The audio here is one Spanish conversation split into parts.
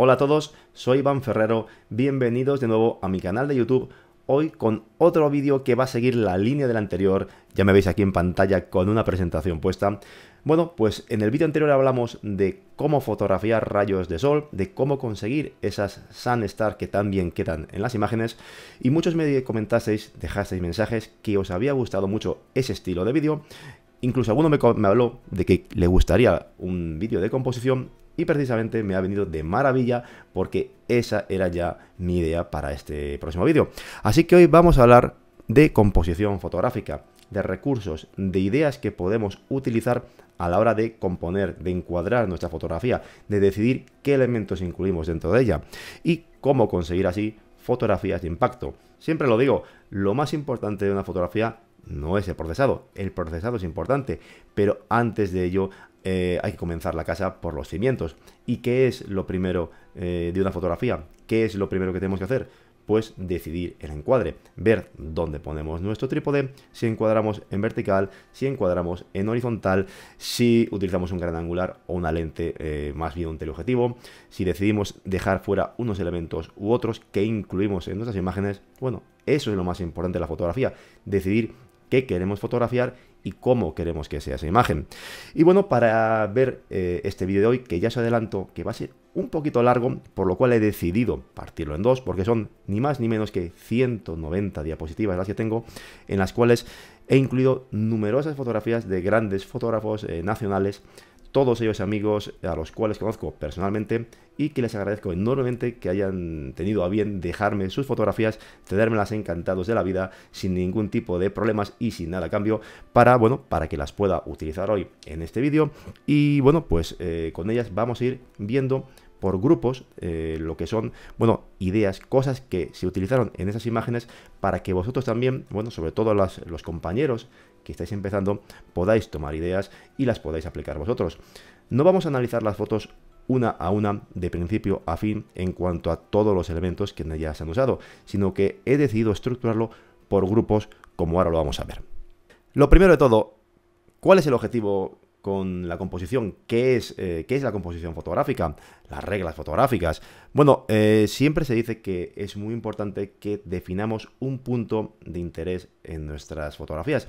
Hola a todos, soy Iván Ferrero, bienvenidos de nuevo a mi canal de YouTube, hoy con otro vídeo que va a seguir la línea del anterior, ya me veis aquí en pantalla con una presentación puesta. Bueno, pues en el vídeo anterior hablamos de cómo fotografiar rayos de sol, de cómo conseguir esas sun que tan bien quedan en las imágenes y muchos me comentasteis, dejasteis mensajes que os había gustado mucho ese estilo de vídeo, Incluso alguno me, me, habló de que le gustaría un vídeo de composición y precisamente me ha venido de maravilla porque esa era ya mi idea para este próximo vídeo. Así que hoy vamos a hablar de composición fotográfica, de recursos, de ideas que podemos utilizar a la hora de componer, de encuadrar nuestra fotografía, de decidir qué elementos incluimos dentro de ella y cómo conseguir así fotografías de impacto. Siempre lo digo, lo más importante de una fotografía no es el procesado, el procesado es importante, pero antes de ello eh, hay que comenzar la casa por los cimientos. ¿Y qué es lo primero eh, de una fotografía? ¿Qué es lo primero que tenemos que hacer? Pues decidir el encuadre, ver dónde ponemos nuestro trípode, si encuadramos en vertical, si encuadramos en horizontal, si utilizamos un gran angular o una lente eh, más bien un teleobjetivo, si decidimos dejar fuera unos elementos u otros que incluimos en nuestras imágenes. Bueno, eso es lo más importante de la fotografía, decidir qué queremos fotografiar y cómo queremos que sea esa imagen. Y bueno, para ver eh, este vídeo de hoy, que ya os adelanto que va a ser un poquito largo, por lo cual he decidido partirlo en dos, porque son ni más ni menos que 190 diapositivas las que tengo, en las cuales he incluido numerosas fotografías de grandes fotógrafos eh, nacionales todos ellos amigos a los cuales conozco personalmente y que les agradezco enormemente que hayan tenido a bien dejarme sus fotografías, tenérmelas encantados de la vida sin ningún tipo de problemas y sin nada a cambio para, bueno, para que las pueda utilizar hoy en este vídeo y bueno, pues eh, con ellas vamos a ir viendo por grupos eh, lo que son, bueno, ideas, cosas que se utilizaron en esas imágenes para que vosotros también, bueno, sobre todo los compañeros que estáis empezando podáis tomar ideas y las podáis aplicar vosotros. No vamos a analizar las fotos una a una de principio a fin en cuanto a todos los elementos que ya se han usado, sino que he decidido estructurarlo por grupos como ahora lo vamos a ver. Lo primero de todo, ¿cuál es el objetivo con la composición? ¿Qué es, eh, es la composición fotográfica? Las reglas fotográficas. Bueno, eh, siempre se dice que es muy importante que definamos un punto de interés en nuestras fotografías.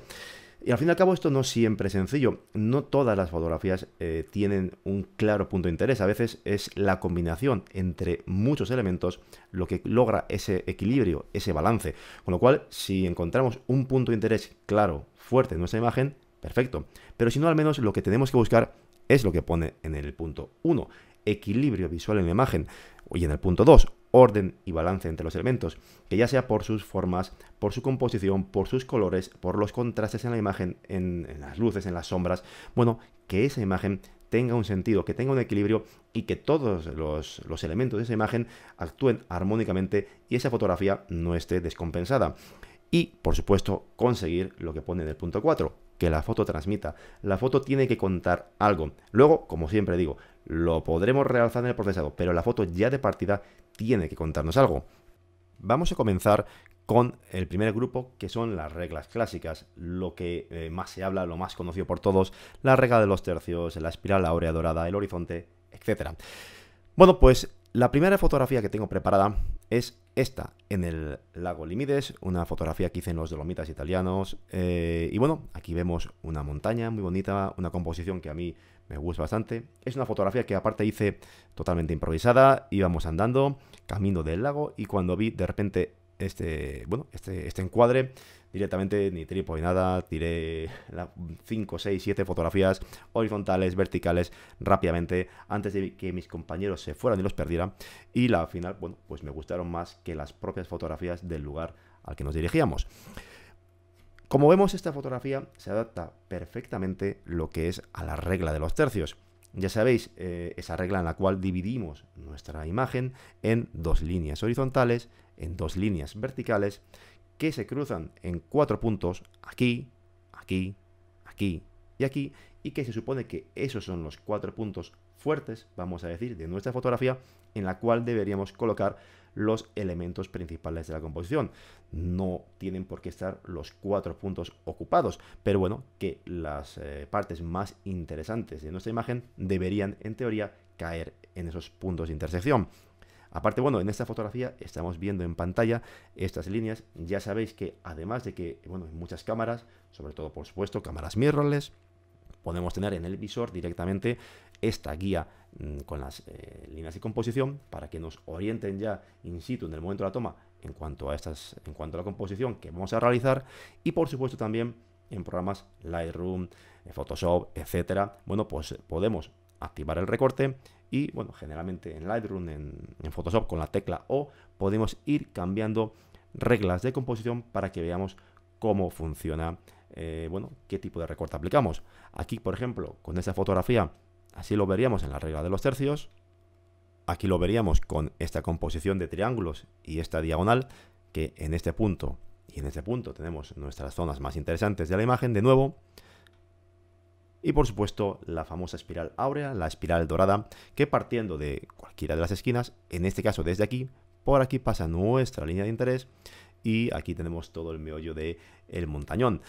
Y al fin y al cabo esto no siempre es sencillo. No todas las fotografías eh, tienen un claro punto de interés. A veces es la combinación entre muchos elementos lo que logra ese equilibrio, ese balance. Con lo cual, si encontramos un punto de interés claro, fuerte en nuestra imagen, perfecto. Pero si no, al menos lo que tenemos que buscar es lo que pone en el punto 1, equilibrio visual en la imagen. Y en el punto 2, orden y balance entre los elementos, que ya sea por sus formas, por su composición, por sus colores, por los contrastes en la imagen, en, las luces, en las sombras, bueno, que esa imagen tenga un sentido, que tenga un equilibrio y que todos los, los, elementos de esa imagen actúen armónicamente y esa fotografía no esté descompensada. Y, por supuesto, conseguir lo que pone en el punto 4, que la foto transmita. La foto tiene que contar algo. Luego, como siempre digo, lo podremos realzar en el procesado, pero la foto ya de partida tiene que contarnos algo. Vamos a comenzar con el primer grupo que son las reglas clásicas, lo que eh, más se habla, lo más conocido por todos, la regla de los tercios, la espiral aurea dorada, el horizonte, etc. Bueno, pues la primera fotografía que tengo preparada es esta, en el lago Limides, una fotografía que hice en los Dolomitas italianos. Eh, y bueno, aquí vemos una montaña muy bonita, una composición que a mí me gusta bastante. Es una fotografía que aparte hice totalmente improvisada, íbamos andando, camino del lago, y cuando vi de repente este, bueno, este, este encuadre, directamente ni tripo ni nada, tiré 5, 6, 7 fotografías horizontales, verticales, rápidamente, antes de que mis compañeros se fueran y los perdieran. Y la final, bueno, pues me gustaron más que las propias fotografías del lugar al que nos dirigíamos. Como vemos, esta fotografía se adapta perfectamente lo que es a la regla de los tercios. Ya sabéis, eh, esa regla en la cual dividimos nuestra imagen en dos líneas horizontales, en dos líneas verticales, que se cruzan en cuatro puntos, aquí, aquí, aquí y aquí, y que se supone que esos son los cuatro puntos fuertes, vamos a decir, de nuestra fotografía, en la cual deberíamos colocar los elementos principales de la composición. No tienen por qué estar los cuatro puntos ocupados, pero bueno, que las eh, partes más interesantes de nuestra imagen deberían, en teoría, caer en esos puntos de intersección. Aparte, bueno, en esta fotografía estamos viendo en pantalla estas líneas. Ya sabéis que además de que, bueno, en muchas cámaras, sobre todo por supuesto cámaras mirrorless, podemos tener en el visor directamente esta guía Mm, con las eh, líneas de composición para que nos orienten ya in situ en el momento de la toma en cuanto a estas en cuanto a la composición que vamos a realizar y por supuesto también en programas Lightroom, eh, Photoshop, etcétera. Bueno, pues eh, podemos activar el recorte y bueno, generalmente en Lightroom, en, Photoshop con la tecla O podemos ir cambiando reglas de composición para que veamos cómo funciona, bueno, qué tipo de recorte aplicamos. Aquí, por ejemplo, con esta fotografía Así lo veríamos en la regla de los tercios. Aquí lo veríamos con esta composición de triángulos y esta diagonal, que en este punto y en este punto tenemos nuestras zonas más interesantes de la imagen de nuevo. Y por supuesto la famosa espiral áurea, la espiral dorada, que partiendo de cualquiera de las esquinas, en este caso desde aquí, por aquí pasa nuestra línea de interés y aquí tenemos todo el meollo del el montañón.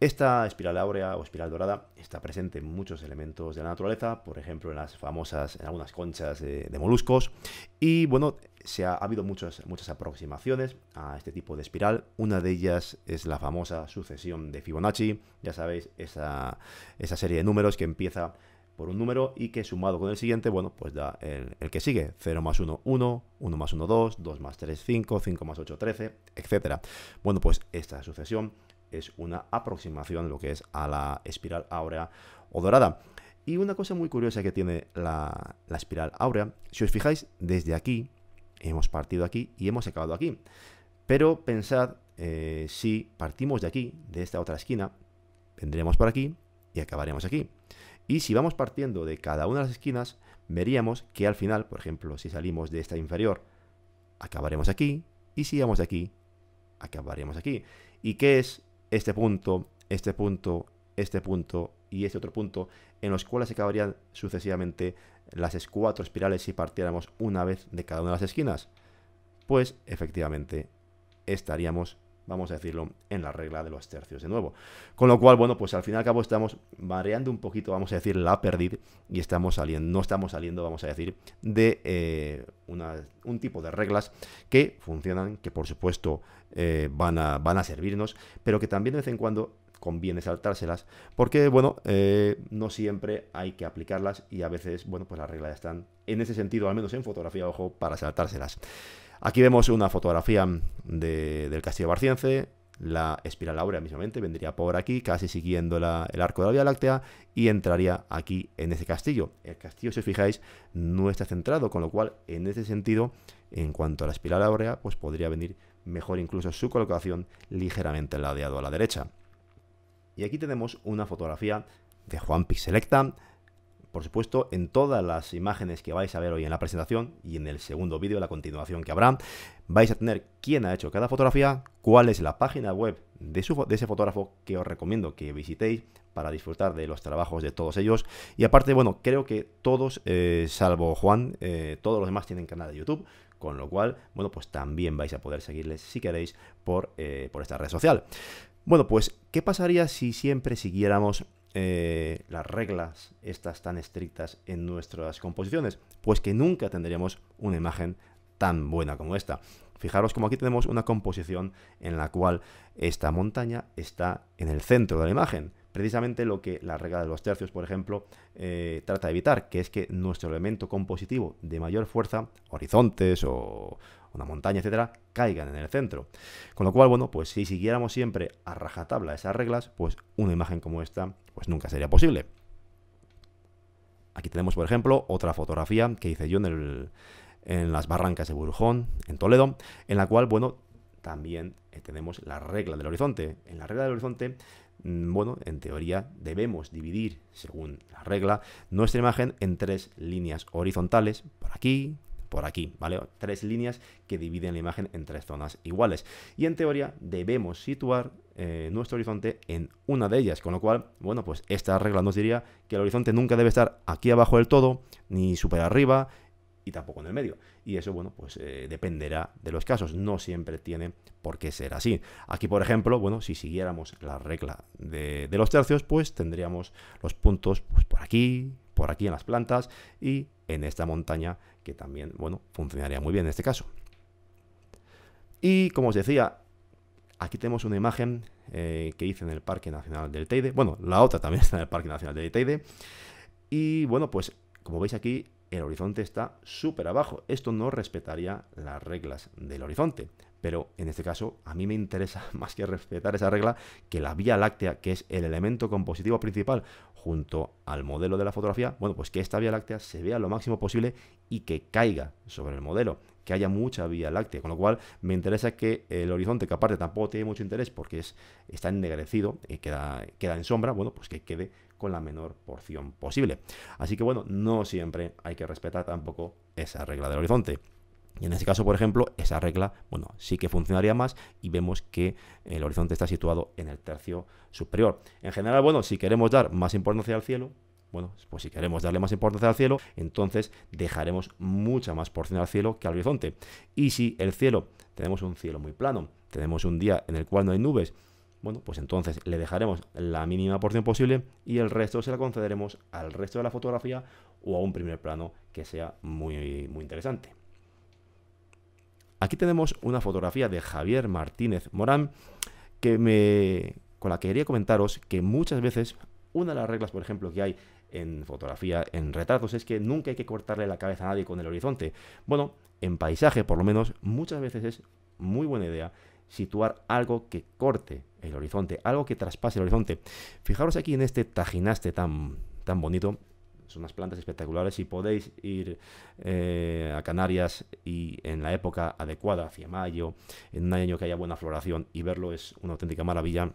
Esta espiral áurea o espiral dorada está presente en muchos elementos de la naturaleza, por ejemplo en las famosas, en algunas conchas de, moluscos, y bueno, se ha, habido muchas, muchas aproximaciones a este tipo de espiral. Una de ellas es la famosa sucesión de Fibonacci, ya sabéis, esa, serie de números que empieza por un número y que sumado con el siguiente, bueno, pues da el, el que sigue. 0 más 1, 1, 1 más 1, 2, 2 más 3, 5, 5 más 8, 13, etc. Bueno, pues esta sucesión es una aproximación lo que es a la espiral áurea o dorada. Y una cosa muy curiosa que tiene la, espiral áurea, si os fijáis, desde aquí hemos partido aquí y hemos acabado aquí. Pero pensad, eh, si partimos de aquí, de esta otra esquina, vendremos por aquí y acabaremos aquí. Y si vamos partiendo de cada una de las esquinas, veríamos que al final, por ejemplo, si salimos de esta inferior, acabaremos aquí, y si vamos de aquí, acabaríamos aquí. ¿Y qué es este punto, este punto, este punto y este otro punto, en los cuales se acabarían sucesivamente las cuatro espirales si partiéramos una vez de cada una de las esquinas. Pues efectivamente estaríamos vamos a decirlo, en la regla de los tercios de nuevo. Con lo cual, bueno, pues al fin y al cabo estamos mareando un poquito, vamos a decir, la perdid y estamos saliendo, no estamos saliendo, vamos a decir, de eh, un tipo de reglas que funcionan, que por supuesto eh, van, a, van a servirnos, pero que también de vez en cuando conviene saltárselas, porque, bueno, eh, no siempre hay que aplicarlas y a veces, bueno, pues las reglas están, en ese sentido, al menos en fotografía, ojo, para saltárselas. Aquí vemos una fotografía del castillo barciense, la espiral áurea mismamente vendría por aquí, casi siguiendo el arco de la Vía Láctea y entraría aquí en ese castillo. El castillo, si os fijáis, no está centrado, con lo cual, en ese sentido, en cuanto a la espiral áurea, pues podría venir mejor incluso su colocación ligeramente ladeado a la derecha. Y aquí tenemos una fotografía de Juan Pixelecta, por supuesto, en todas las imágenes que vais a ver hoy en la presentación y en el segundo vídeo, la continuación que habrá, vais a tener quién ha hecho cada fotografía, cuál es la página web de, de ese fotógrafo que os recomiendo que visitéis para disfrutar de los trabajos de todos ellos. Y aparte, bueno, creo que todos, eh, salvo Juan, eh, todos los demás tienen canal de YouTube, con lo cual, bueno, pues también vais a poder seguirles si queréis por, eh, por esta red social. Bueno, pues, ¿qué pasaría si siempre siguiéramos eh, las reglas estas tan estrictas en nuestras composiciones? Pues que nunca tendríamos una imagen tan buena como esta. Fijaros como aquí tenemos una composición en la cual esta montaña está en el centro de la imagen. Precisamente lo que la regla de los tercios, por ejemplo, eh, trata de evitar, que es que nuestro elemento compositivo de mayor fuerza, horizontes o, una montaña, etcétera, caigan en el centro. Con lo cual, bueno, pues si siguiéramos siempre a rajatabla esas reglas, pues una imagen como esta, pues nunca sería posible. Aquí tenemos, por ejemplo, otra fotografía que hice yo en, el, en las barrancas de Burjón, en Toledo, en la cual, bueno, también eh, tenemos la regla del horizonte. En la regla del horizonte, mm, bueno, en teoría debemos dividir, según la regla, nuestra imagen en tres líneas horizontales, por aquí, por aquí, ¿vale? Tres líneas que dividen la imagen en tres zonas iguales. Y en teoría debemos situar eh, nuestro horizonte en una de ellas, con lo cual, bueno, pues esta regla nos diría que el horizonte nunca debe estar aquí abajo del todo, ni super arriba, y tampoco en el medio. Y eso, bueno, pues eh, dependerá de los casos. No siempre tiene por qué ser así. Aquí, por ejemplo, bueno, si siguiéramos la regla de, de los tercios, pues tendríamos los puntos pues, por aquí, por aquí en las plantas y en esta montaña que también, bueno, funcionaría muy bien en este caso. Y como os decía, aquí tenemos una imagen eh, que hice en el Parque Nacional del Teide. Bueno, la otra también está en el Parque Nacional del Teide. Y bueno, pues como veis aquí, el horizonte está súper abajo. Esto no respetaría las reglas del horizonte pero en este caso a mí me interesa más que respetar esa regla que la Vía Láctea, que es el elemento compositivo principal junto al modelo de la fotografía, bueno, pues que esta Vía Láctea se vea lo máximo posible y que caiga sobre el modelo, que haya mucha Vía Láctea, con lo cual me interesa que el horizonte, que aparte tampoco tiene mucho interés porque está ennegrecido y eh, queda, queda en sombra, bueno, pues que quede con la menor porción posible. Así que bueno, no siempre hay que respetar tampoco esa regla del horizonte. Y en este caso, por ejemplo, esa regla, bueno, sí que funcionaría más y vemos que el horizonte está situado en el tercio superior. En general, bueno, si queremos dar más importancia al cielo, bueno, pues si queremos darle más importancia al cielo, entonces dejaremos mucha más porción al cielo que al horizonte. Y si el cielo, tenemos un cielo muy plano, tenemos un día en el cual no hay nubes, bueno, pues entonces le dejaremos la mínima porción posible y el resto se la concederemos al resto de la fotografía o a un primer plano que sea muy, muy interesante. Aquí tenemos una fotografía de Javier Martínez Morán que me, con la que quería comentaros que muchas veces una de las reglas, por ejemplo, que hay en fotografía, en retratos, es que nunca hay que cortarle la cabeza a nadie con el horizonte. Bueno, en paisaje por lo menos muchas veces es muy buena idea situar algo que corte el horizonte, algo que traspase el horizonte. Fijaros aquí en este tajinaste tan, tan bonito, son unas plantas espectaculares y podéis ir eh, a Canarias y en la época adecuada, hacia mayo, en un año que haya buena floración y verlo es una auténtica maravilla.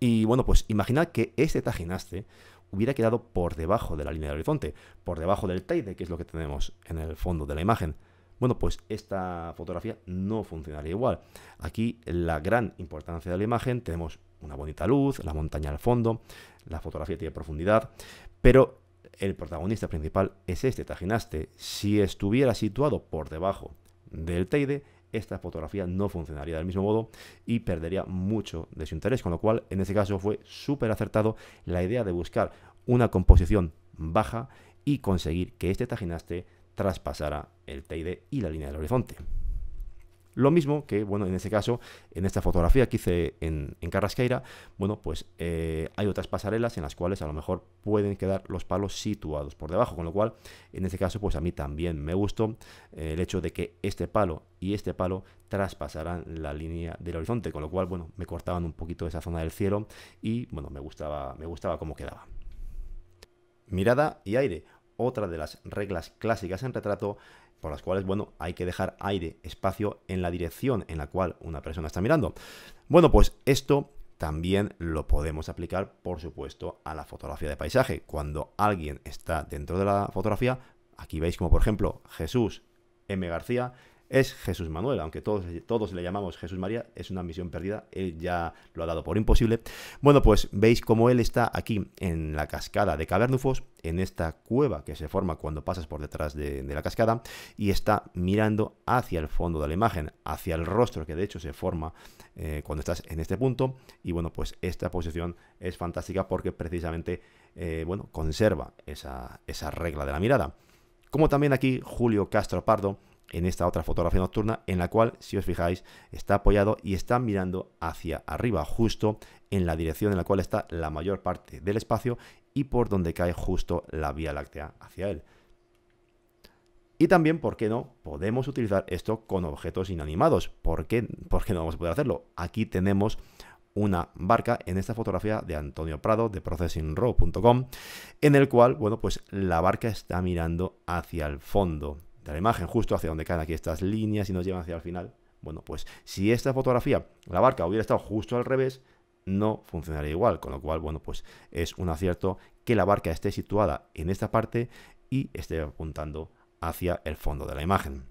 Y bueno, pues imaginad que este tajinaste hubiera quedado por debajo de la línea de horizonte, por debajo del teide, que es lo que tenemos en el fondo de la imagen. Bueno, pues esta fotografía no funcionaría igual. Aquí la gran importancia de la imagen, tenemos una bonita luz, la montaña al fondo, la fotografía tiene profundidad, pero el protagonista principal es este Tajinaste. Si estuviera situado por debajo del Teide, esta fotografía no funcionaría del mismo modo y perdería mucho de su interés, con lo cual en ese caso fue súper acertado la idea de buscar una composición baja y conseguir que este Tajinaste traspasara el Teide y la línea del horizonte. Lo mismo que, bueno, en este caso, en esta fotografía que hice en, Carrasqueira, bueno, pues eh, hay otras pasarelas en las cuales a lo mejor pueden quedar los palos situados por debajo, con lo cual, en este caso, pues a mí también me gustó eh, el hecho de que este palo y este palo traspasarán la línea del horizonte, con lo cual, bueno, me cortaban un poquito esa zona del cielo y, bueno, me gustaba, me gustaba cómo quedaba. Mirada y aire otra de las reglas clásicas en retrato por las cuales, bueno, hay que dejar aire, espacio en la dirección en la cual una persona está mirando. Bueno, pues esto también lo podemos aplicar, por supuesto, a la fotografía de paisaje. Cuando alguien está dentro de la fotografía, aquí veis como, por ejemplo, Jesús M. García es Jesús Manuel, aunque todos, todos le llamamos Jesús María, es una misión perdida, él ya lo ha dado por imposible. Bueno, pues veis cómo él está aquí en la cascada de Cavernufos, en esta cueva que se forma cuando pasas por detrás de, la cascada, y está mirando hacia el fondo de la imagen, hacia el rostro que de hecho se forma eh, cuando estás en este punto. Y bueno, pues esta posición es fantástica porque precisamente, eh, bueno, conserva esa, esa regla de la mirada. Como también aquí Julio Castro Pardo en esta otra fotografía nocturna en la cual, si os fijáis, está apoyado y está mirando hacia arriba, justo en la dirección en la cual está la mayor parte del espacio y por donde cae justo la Vía Láctea hacia él. Y también, ¿por qué no? Podemos utilizar esto con objetos inanimados. ¿Por qué, no vamos a poder hacerlo? Aquí tenemos una barca en esta fotografía de Antonio Prado de processingrow.com en el cual, bueno, pues la barca está mirando hacia el fondo la imagen, justo hacia donde caen aquí estas líneas y nos llevan hacia el final. Bueno, pues si esta fotografía, la barca hubiera estado justo al revés, no funcionaría igual, con lo cual, bueno, pues es un acierto que la barca esté situada en esta parte y esté apuntando hacia el fondo de la imagen.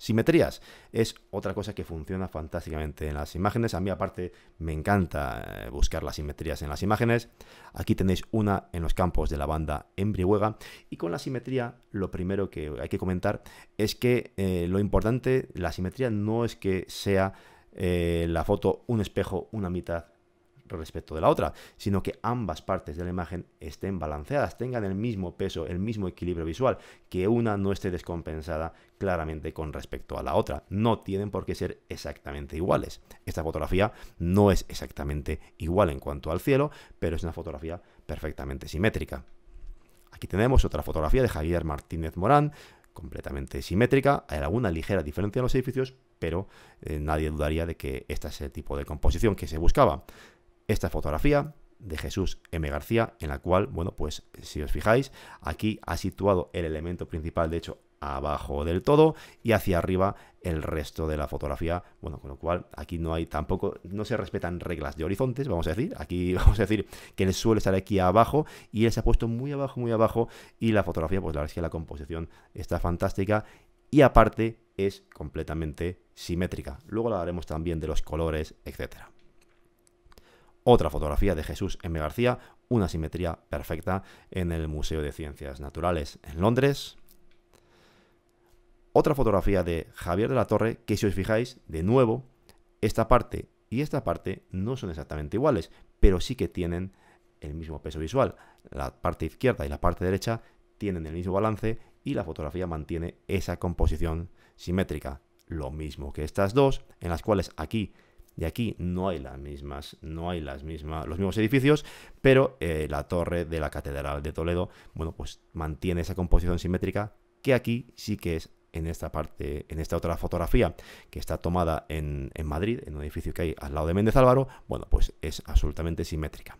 Simetrías es otra cosa que funciona fantásticamente en las imágenes. A mí aparte me encanta eh, buscar las simetrías en las imágenes. Aquí tenéis una en los campos de la banda embrihuega Y con la simetría lo primero que hay que comentar es que eh, lo importante, la simetría no es que sea eh, la foto un espejo, una mitad respecto de la otra, sino que ambas partes de la imagen estén balanceadas, tengan el mismo peso, el mismo equilibrio visual, que una no esté descompensada claramente con respecto a la otra. No tienen por qué ser exactamente iguales. Esta fotografía no es exactamente igual en cuanto al cielo, pero es una fotografía perfectamente simétrica. Aquí tenemos otra fotografía de Javier Martínez Morán, completamente simétrica, hay alguna ligera diferencia en los edificios, pero eh, nadie dudaría de que este es el tipo de composición que se buscaba. Esta fotografía de Jesús M. García, en la cual, bueno, pues si os fijáis, aquí ha situado el elemento principal, de hecho, abajo del todo y hacia arriba el resto de la fotografía. Bueno, con lo cual aquí no hay tampoco, no se respetan reglas de horizontes, vamos a decir. Aquí vamos a decir que el suelo estar aquí abajo y él se ha puesto muy abajo, muy abajo y la fotografía, pues la verdad es que la composición está fantástica y aparte es completamente simétrica. Luego hablaremos también de los colores, etcétera. Otra fotografía de Jesús M. García, una simetría perfecta en el Museo de Ciencias Naturales en Londres otra fotografía de Javier de la Torre que si os fijáis, de nuevo, esta parte y esta parte no son exactamente iguales, pero sí que tienen el mismo peso visual. La parte izquierda y la parte derecha tienen el mismo balance y la fotografía mantiene esa composición simétrica. Lo mismo que estas dos, en las cuales aquí y aquí no hay las mismas, no hay las mismas, los mismos edificios, pero eh, la torre de la Catedral de Toledo, bueno, pues mantiene esa composición simétrica que aquí sí que es en esta parte, en esta otra fotografía que está tomada en, Madrid, en un edificio que hay al lado de Méndez Álvaro, bueno, pues es absolutamente simétrica.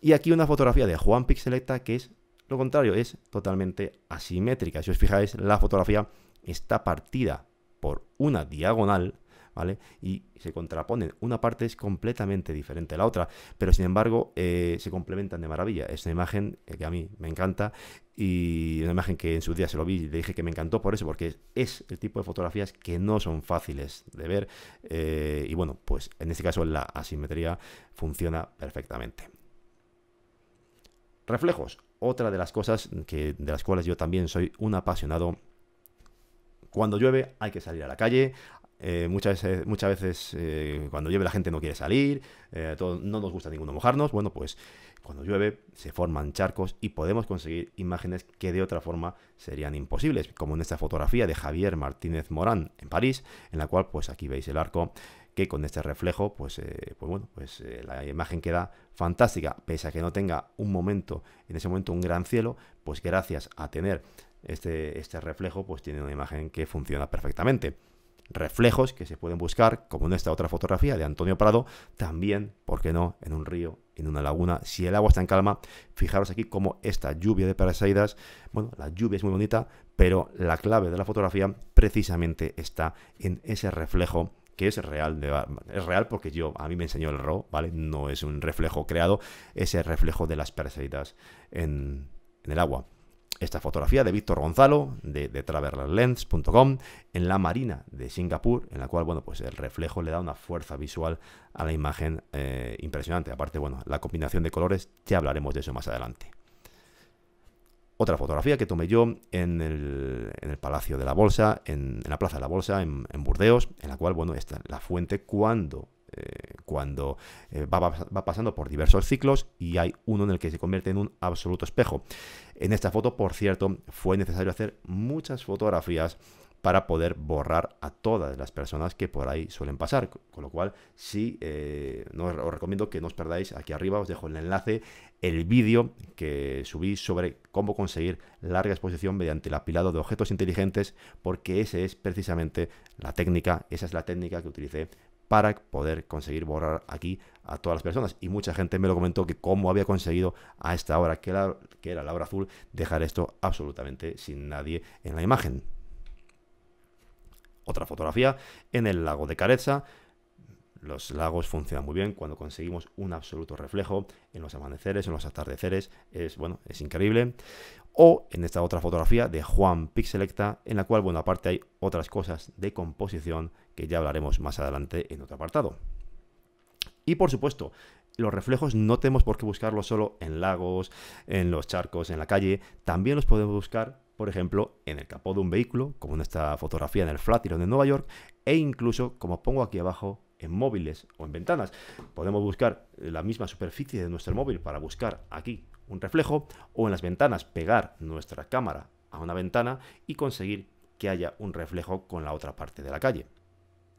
Y aquí una fotografía de Juan Pixeleta que es lo contrario, es totalmente asimétrica. Si os fijáis, la fotografía está partida por una diagonal y se contraponen. Una parte es completamente diferente a la otra, pero sin embargo eh, se complementan de maravilla. esta imagen eh, que a mí me encanta y una imagen que en su día se lo vi y le dije que me encantó por eso, porque es el tipo de fotografías que no son fáciles de ver eh, y bueno, pues en este caso la asimetría funciona perfectamente. Reflejos, otra de las cosas que, de las cuales yo también soy un apasionado. Cuando llueve hay que salir a la calle, eh, muchas veces, muchas veces eh, cuando llueve la gente no quiere salir, eh, no nos gusta ninguno mojarnos. Bueno, pues cuando llueve se forman charcos y podemos conseguir imágenes que de otra forma serían imposibles, como en esta fotografía de Javier Martínez Morán en París, en la cual pues aquí veis el arco que con este reflejo, pues, pues bueno, pues la imagen queda fantástica, pese a que no tenga un momento, en ese momento un gran cielo, pues gracias a tener este, este reflejo, pues tiene una imagen que funciona perfectamente reflejos que se pueden buscar, como en esta otra fotografía de Antonio Prado, también, ¿por qué no?, en un río, en una laguna, si el agua está en calma, fijaros aquí como esta lluvia de Perseidas, bueno, la lluvia es muy bonita, pero la clave de la fotografía precisamente está en ese reflejo que es real, es real porque yo, a mí me enseñó el RAW, ¿vale? No es un reflejo creado, es el reflejo de las perseidas en el agua. Esta fotografía de Víctor Gonzalo, de, de travelerlens.com, en la marina de Singapur, en la cual, bueno, pues el reflejo le da una fuerza visual a la imagen eh, impresionante. Aparte, bueno, la combinación de colores, ya hablaremos de eso más adelante. Otra fotografía que tomé yo en el, Palacio de la Bolsa, en, la Plaza de la Bolsa, en, Burdeos, en la cual, bueno, está la fuente cuando eh, cuando eh, va, pasando por diversos ciclos y hay uno en el que se convierte en un absoluto espejo. En esta foto, por cierto, fue necesario hacer muchas fotografías para poder borrar a todas las personas que por ahí suelen pasar. Con lo cual, sí, eh, os recomiendo que no os perdáis. Aquí arriba os dejo el enlace, el vídeo que subí sobre cómo conseguir larga exposición mediante el apilado de objetos inteligentes, porque esa es precisamente la técnica, esa es la técnica que utilicé para poder conseguir borrar aquí a todas las personas. Y mucha gente me lo comentó que cómo había conseguido a esta hora, que, que era la hora azul, dejar esto absolutamente sin nadie en la imagen. Otra fotografía en el lago de careza Los lagos funcionan muy bien cuando conseguimos un absoluto reflejo en los amaneceres, en los atardeceres. Es bueno, es increíble. O en esta otra fotografía de Juan Pixelecta, en la cual, bueno, aparte hay otras cosas de composición que ya hablaremos más adelante en otro apartado. Y por supuesto, los reflejos no tenemos por qué buscarlos solo en lagos, en los charcos, en la calle. También los podemos buscar, por ejemplo, en el capó de un vehículo, como en esta fotografía en el Flatiron de Nueva York, e incluso, como pongo aquí abajo, en móviles o en ventanas. Podemos buscar la misma superficie de nuestro móvil para buscar aquí un reflejo o en las ventanas pegar nuestra cámara a una ventana y conseguir que haya un reflejo con la otra parte de la calle.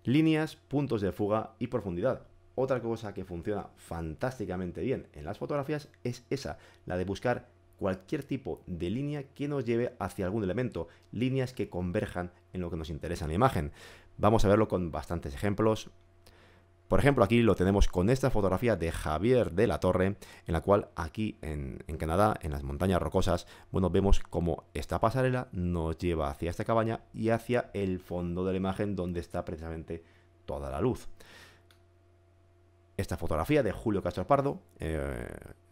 Líneas, puntos de fuga y profundidad. Otra cosa que funciona fantásticamente bien en las fotografías es esa, la de buscar cualquier tipo de línea que nos lleve hacia algún elemento, líneas que converjan en lo que nos interesa en la imagen. Vamos a verlo con bastantes ejemplos. Por ejemplo, aquí lo tenemos con esta fotografía de Javier de la Torre, en la cual aquí en, Canadá, en las montañas rocosas, bueno, vemos cómo esta pasarela nos lleva hacia esta cabaña y hacia el fondo de la imagen donde está precisamente toda la luz esta fotografía de Julio Castro Pardo. Eh,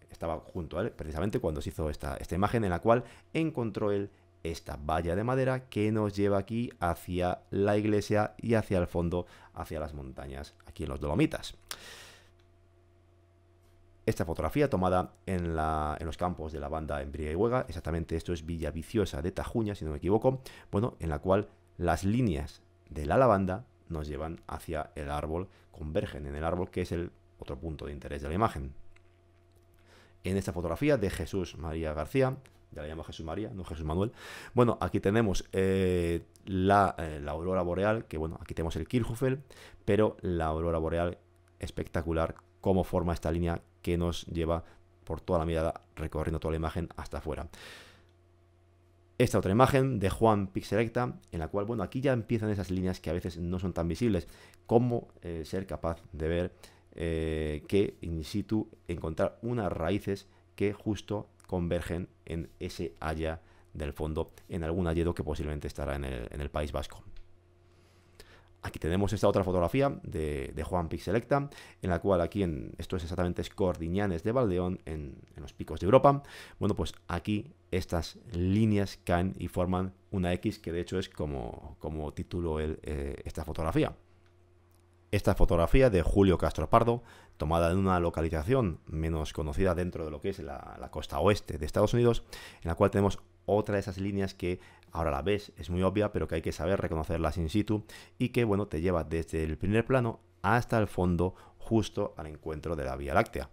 estaba junto a él precisamente cuando se hizo esta, esta imagen en la cual encontró él esta valla de madera que nos lleva aquí hacia la iglesia y hacia el fondo, hacia las montañas, aquí en los Dolomitas. Esta fotografía tomada en, la, en los campos de la banda en Briga y Huega, exactamente esto es Villa Viciosa de Tajuña, si no me equivoco, bueno, en la cual las líneas de la lavanda nos llevan hacia el árbol, convergen en el árbol que es el otro punto de interés de la imagen. En esta fotografía de Jesús María García, ya la llamo Jesús María, no Jesús Manuel. Bueno, aquí tenemos eh, la, eh, la, aurora boreal, que bueno, aquí tenemos el Kirchhoffel, pero la aurora boreal espectacular, cómo forma esta línea que nos lleva por toda la mirada, recorriendo toda la imagen hasta afuera. Esta otra imagen de Juan Pixelecta, en la cual, bueno, aquí ya empiezan esas líneas que a veces no son tan visibles, como eh, ser capaz de ver eh, que in situ encontrar unas raíces que justo convergen en ese haya del fondo, en algún alledo que posiblemente estará en el País Vasco. Aquí tenemos esta otra fotografía de, Juan Pixelecta, en la cual aquí, en, esto es exactamente Scordiñanes de Valdeón, en, los picos de Europa. Bueno, pues aquí estas líneas caen y forman una X, que de hecho es como, como título eh, esta fotografía. Esta fotografía de Julio Castro Pardo, tomada en una localización menos conocida dentro de lo que es la costa oeste de Estados Unidos, en la cual tenemos otra de esas líneas que ahora la ves, es muy obvia, pero que hay que saber reconocerlas in situ y que, bueno, te lleva desde el primer plano hasta el fondo, justo al encuentro de la Vía Láctea.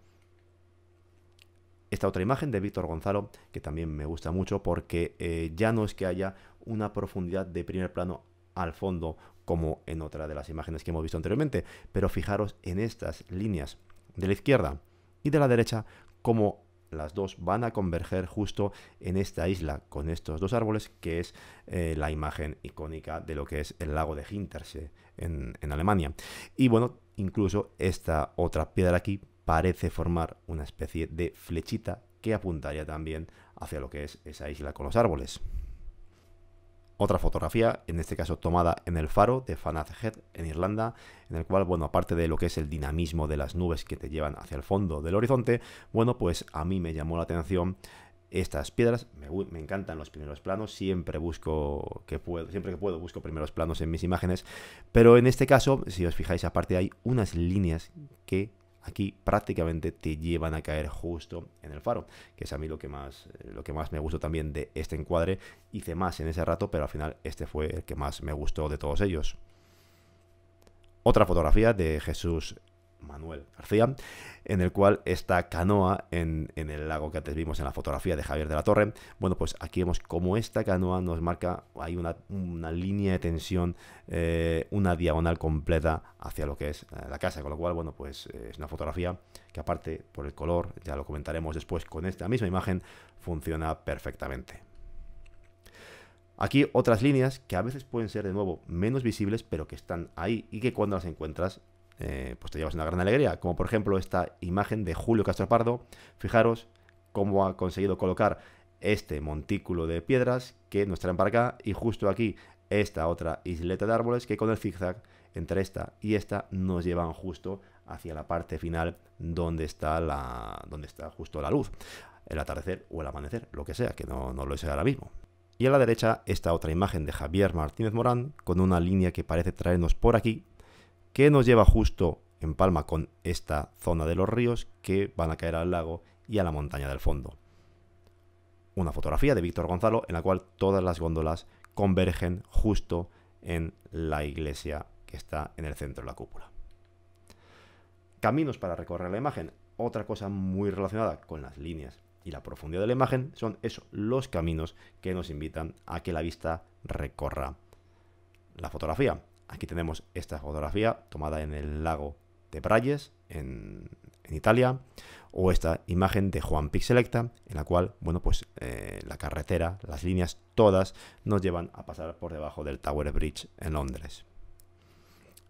Esta otra imagen de Víctor Gonzalo, que también me gusta mucho porque eh, ya no es que haya una profundidad de primer plano al fondo como en otra de las imágenes que hemos visto anteriormente, pero fijaros en estas líneas de la izquierda y de la derecha como las dos van a converger justo en esta isla con estos dos árboles, que es eh, la imagen icónica de lo que es el lago de Hintersee en, en Alemania. Y bueno, incluso esta otra piedra aquí parece formar una especie de flechita que apuntaría también hacia lo que es esa isla con los árboles otra fotografía, en este caso tomada en el faro de Head en Irlanda, en el cual, bueno, aparte de lo que es el dinamismo de las nubes que te llevan hacia el fondo del horizonte, bueno, pues a mí me llamó la atención estas piedras. Me, encantan los primeros planos, siempre busco que puedo, siempre que puedo busco primeros planos en mis imágenes, pero en este caso, si os fijáis, aparte hay unas líneas que aquí prácticamente te llevan a caer justo en el faro, que es a mí lo que más, eh, lo que más me gustó también de este encuadre. Hice más en ese rato, pero al final este fue el que más me gustó de todos ellos. Otra fotografía de Jesús Manuel García, en el cual esta canoa en, el lago que antes vimos en la fotografía de Javier de la Torre, bueno, pues aquí vemos cómo esta canoa nos marca, hay una, línea de tensión, eh, una diagonal completa hacia lo que es eh, la casa, con lo cual, bueno, pues eh, es una fotografía que aparte por el color, ya lo comentaremos después con esta misma imagen, funciona perfectamente. Aquí otras líneas que a veces pueden ser de nuevo menos visibles, pero que están ahí y que cuando las encuentras eh, pues te llevas una gran alegría. Como por ejemplo esta imagen de Julio Castro Pardo. Fijaros cómo ha conseguido colocar este montículo de piedras que nos traen para acá y justo aquí esta otra isleta de árboles que con el zigzag entre esta y esta nos llevan justo hacia la parte final donde está la donde está justo la luz el atardecer o el amanecer lo que sea que no, lo es ahora mismo y a la derecha esta otra imagen de Javier Martínez Morán con una línea que parece traernos por aquí que nos lleva justo en palma con esta zona de los ríos que van a caer al lago y a la montaña del fondo. Una fotografía de Víctor Gonzalo en la cual todas las góndolas convergen justo en la iglesia que está en el centro de la cúpula. Caminos para recorrer la imagen. Otra cosa muy relacionada con las líneas y la profundidad de la imagen son esos los caminos que nos invitan a que la vista recorra la fotografía. Aquí tenemos esta fotografía tomada en el lago de Brayes, en, Italia, o esta imagen de Juan Pixelecta, en la cual, bueno, pues eh, la carretera, las líneas, todas nos llevan a pasar por debajo del Tower Bridge en Londres.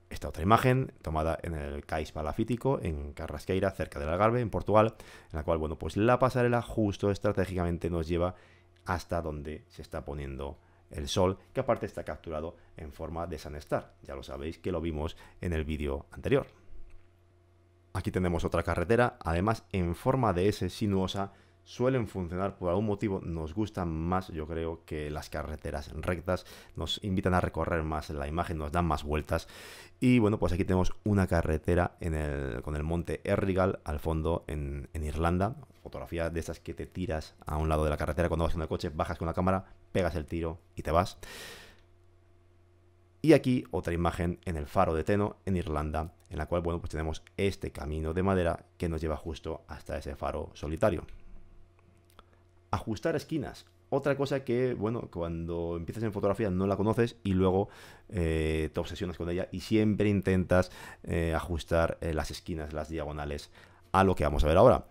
Esta otra imagen, tomada en el Cais Palafítico, en Carrasqueira, cerca del Algarve, en Portugal, en la cual, bueno, pues la pasarela justo estratégicamente nos lleva hasta donde se está poniendo el Sol, que aparte está capturado en forma de sanestar Ya lo sabéis que lo vimos en el vídeo anterior. Aquí tenemos otra carretera, además en forma de S sinuosa, suelen funcionar por algún motivo, nos gustan más, yo creo, que las carreteras rectas, nos invitan a recorrer más la imagen, nos dan más vueltas. Y bueno, pues aquí tenemos una carretera en con el monte Errigal al fondo en, en Irlanda, fotografía de estas que te tiras a un lado de la carretera cuando vas en el coche, bajas con la cámara, pegas el tiro y te vas. Y aquí otra imagen en el faro de Teno, en Irlanda, en la cual, bueno, pues tenemos este camino de madera que nos lleva justo hasta ese faro solitario. Ajustar esquinas. Otra cosa que, bueno, cuando empiezas en fotografía no la conoces y luego eh, te obsesionas con ella y siempre intentas eh, ajustar eh, las esquinas, las diagonales a lo que vamos a ver ahora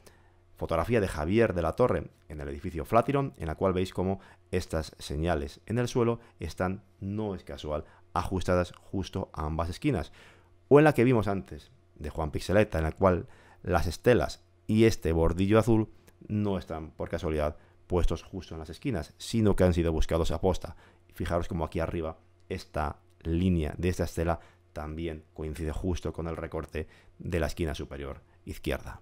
fotografía de Javier de la Torre en el edificio Flatiron, en la cual veis cómo estas señales en el suelo están, no es casual, ajustadas justo a ambas esquinas. O en la que vimos antes, de Juan Pixeleta, en la cual las estelas y este bordillo azul no están por casualidad puestos justo en las esquinas, sino que han sido buscados a posta. Fijaros como aquí arriba esta línea de esta estela también coincide justo con el recorte de la esquina superior izquierda.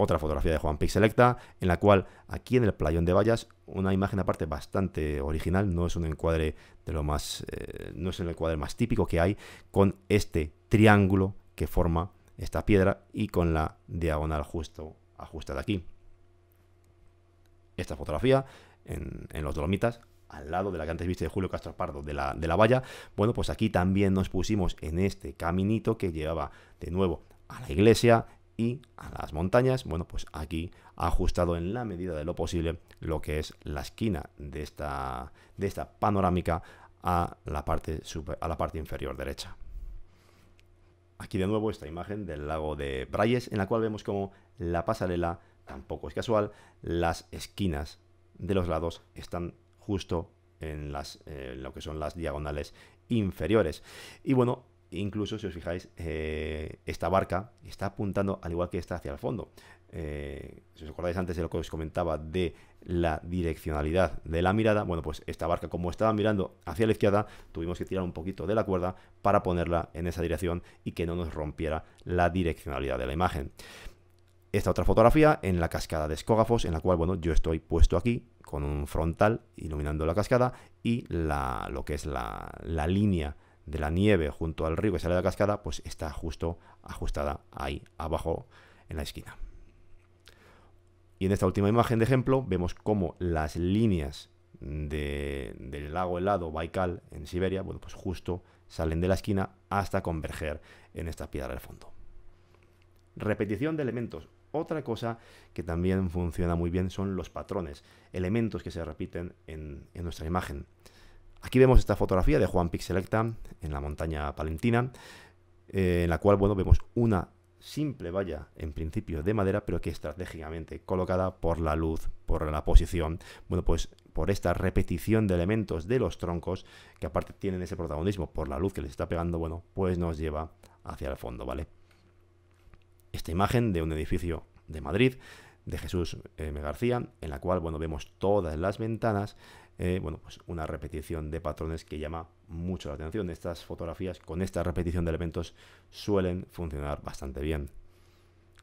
Otra fotografía de Juan Pixelecta, en la cual aquí en el playón de vallas, una imagen aparte bastante original, no es un encuadre de lo más. Eh, no es el encuadre más típico que hay, con este triángulo que forma esta piedra y con la diagonal justo ajustada aquí. Esta fotografía en, los Dolomitas, al lado de la que antes viste de Julio Castro Pardo de la, de la valla, bueno, pues aquí también nos pusimos en este caminito que llevaba de nuevo a la iglesia, y a las montañas, bueno, pues aquí ha ajustado en la medida de lo posible lo que es la esquina de esta, de esta panorámica a la, parte a la parte inferior derecha. Aquí de nuevo esta imagen del lago de Brayes, en la cual vemos como la pasarela tampoco es casual, las esquinas de los lados están justo en, las, eh, lo que son las diagonales inferiores. Y bueno, incluso si os fijáis, eh, esta barca está apuntando al igual que está hacia el fondo. Eh, si os acordáis antes de lo que os comentaba de la direccionalidad de la mirada, bueno, pues esta barca como estaba mirando hacia la izquierda, tuvimos que tirar un poquito de la cuerda para ponerla en esa dirección y que no nos rompiera la direccionalidad de la imagen. Esta otra fotografía en la cascada de Escógafos, en la cual, bueno, yo estoy puesto aquí con un frontal iluminando la cascada y lo que es la, la línea de la nieve junto al río que sale de la cascada, pues está justo ajustada ahí abajo en la esquina. Y en esta última imagen de ejemplo vemos cómo las líneas del lago helado Baikal en Siberia, bueno, pues justo salen de la esquina hasta converger en esta piedra del fondo. Repetición de elementos. Otra cosa que también funciona muy bien son los patrones, elementos que se repiten en nuestra imagen. Aquí vemos esta fotografía de Juan Pixelecta en la montaña palentina, eh, en la cual bueno, vemos una simple valla, en principio de madera, pero que estratégicamente colocada por la luz, por la posición, bueno, pues por esta repetición de elementos de los troncos, que aparte tienen ese protagonismo por la luz que les está pegando, bueno, pues nos lleva hacia el fondo, ¿vale? Esta imagen de un edificio de Madrid, de Jesús eh, M. García, en la cual, bueno, vemos todas las ventanas eh, bueno, pues una repetición de patrones que llama mucho la atención. Estas fotografías con esta repetición de elementos suelen funcionar bastante bien.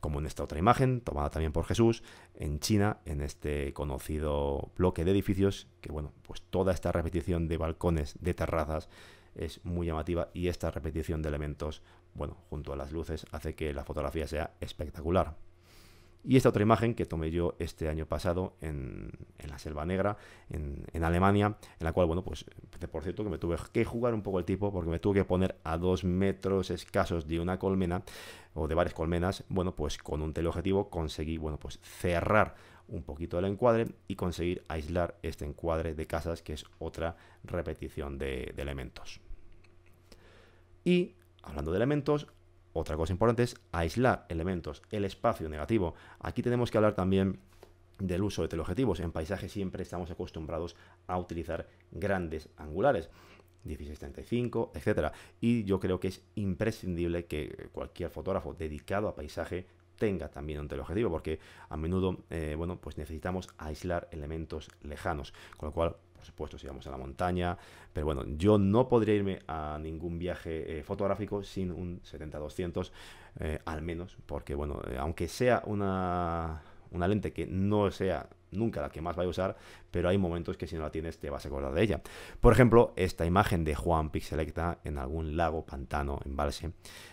Como en esta otra imagen, tomada también por Jesús, en China, en este conocido bloque de edificios, que bueno, pues toda esta repetición de balcones, de terrazas, es muy llamativa y esta repetición de elementos, bueno, junto a las luces, hace que la fotografía sea espectacular. Y esta otra imagen que tomé yo este año pasado en, la Selva Negra, en, Alemania, en la cual, bueno, pues por cierto que me tuve que jugar un poco el tipo porque me tuve que poner a dos metros escasos de una colmena o de varias colmenas, bueno, pues con un teleobjetivo conseguí, bueno, pues cerrar un poquito el encuadre y conseguir aislar este encuadre de casas que es otra repetición de elementos. Y hablando de elementos, otra cosa importante es aislar elementos, el espacio negativo. Aquí tenemos que hablar también del uso de teleobjetivos. En paisaje siempre estamos acostumbrados a utilizar grandes angulares. 1635, etc. Y yo creo que es imprescindible que cualquier fotógrafo dedicado a paisaje tenga también un teleobjetivo, porque a menudo, eh, bueno, pues necesitamos aislar elementos lejanos, con lo cual supuesto, si vamos a la montaña, pero bueno, yo no podría irme a ningún viaje eh, fotográfico sin un 70-200, eh, al menos, porque bueno, eh, aunque sea una, una lente que no sea nunca la que más va a usar, pero hay momentos que si no la tienes te vas a acordar de ella. Por ejemplo, esta imagen de Juan Pixelecta en algún lago, pantano, embalse,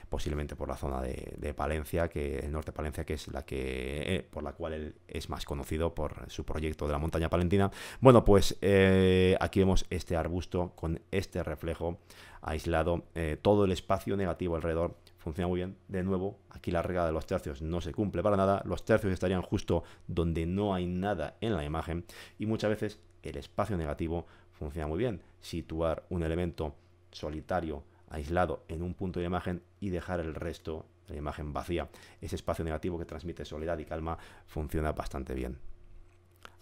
posiblemente por la zona de, Palencia, que el norte de Palencia, que es la que eh, por la cual él es más conocido por su proyecto de la montaña palentina. Bueno, pues eh, aquí vemos este arbusto con este reflejo aislado, eh, todo el espacio negativo alrededor funciona muy bien. De nuevo, aquí la regla de los tercios no se cumple para nada. Los tercios estarían justo donde no hay nada en la imagen. Y muchas veces el espacio negativo funciona muy bien. Situar un elemento solitario, aislado, en un punto de imagen y dejar el resto de la imagen vacía. Ese espacio negativo que transmite soledad y calma funciona bastante bien.